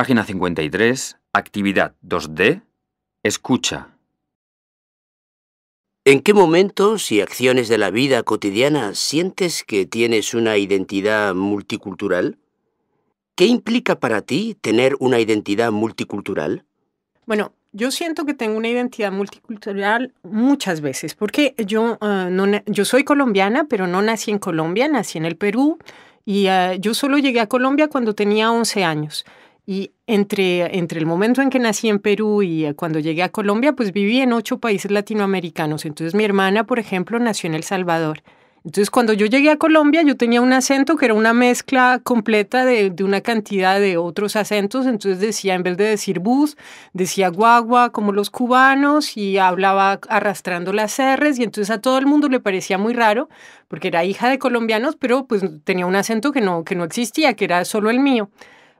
Página 53, actividad 2D, escucha. ¿En qué momentos y acciones de la vida cotidiana sientes que tienes una identidad multicultural? ¿Qué implica para ti tener una identidad multicultural? Bueno, yo siento que tengo una identidad multicultural muchas veces, porque yo, ah, yo soy colombiana, pero no nací en Colombia, nací en el Perú y ah, yo solo llegué a Colombia cuando tenía 11 años. Y entre, entre el momento en que nací en Perú y eh, cuando llegué a Colombia, pues viví en ocho países latinoamericanos. Entonces mi hermana, por ejemplo, nació en El Salvador. Entonces cuando yo llegué a Colombia, yo tenía un acento que era una mezcla completa de, una cantidad de otros acentos. Entonces decía, en vez de decir bus, decía guagua como los cubanos y hablaba arrastrando las R's. Y entonces a todo el mundo le parecía muy raro porque era hija de colombianos, pero pues tenía un acento que no, que no existía, que era solo el mío.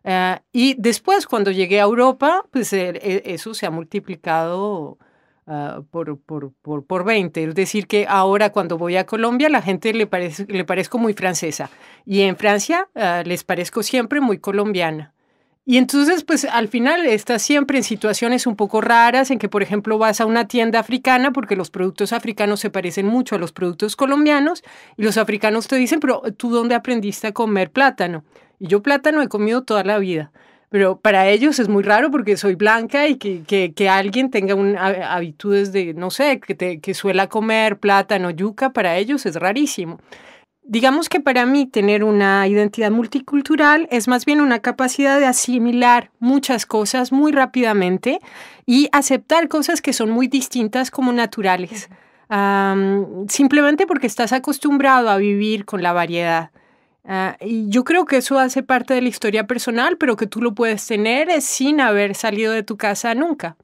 Eh, y después, cuando llegué a Europa, pues e, e, eso se ha multiplicado eh, por, por, por, 20. Es decir, que ahora cuando voy a Colombia, la gente le, parece, le parezco muy francesa. Y en Francia eh, les parezco siempre muy colombiana. Y entonces, pues al final estás siempre en situaciones un poco raras, en que, por ejemplo, vas a una tienda africana porque los productos africanos se parecen mucho a los productos colombianos y los africanos te dicen, pero ¿tú dónde aprendiste a comer plátano? Y yo plátano he comido toda la vida, pero para ellos es muy raro porque soy blanca y que, alguien tenga un, habitudes de, no sé, que, suela comer plátano, yuca, para ellos es rarísimo. Digamos que para mí tener una identidad multicultural es más bien una capacidad de asimilar muchas cosas muy rápidamente y aceptar cosas que son muy distintas como naturales, simplemente porque estás acostumbrado a vivir con la variedad. Ah, y yo creo que eso hace parte de la historia personal, pero que tú lo puedes tener eh, sin haber salido de tu casa nunca.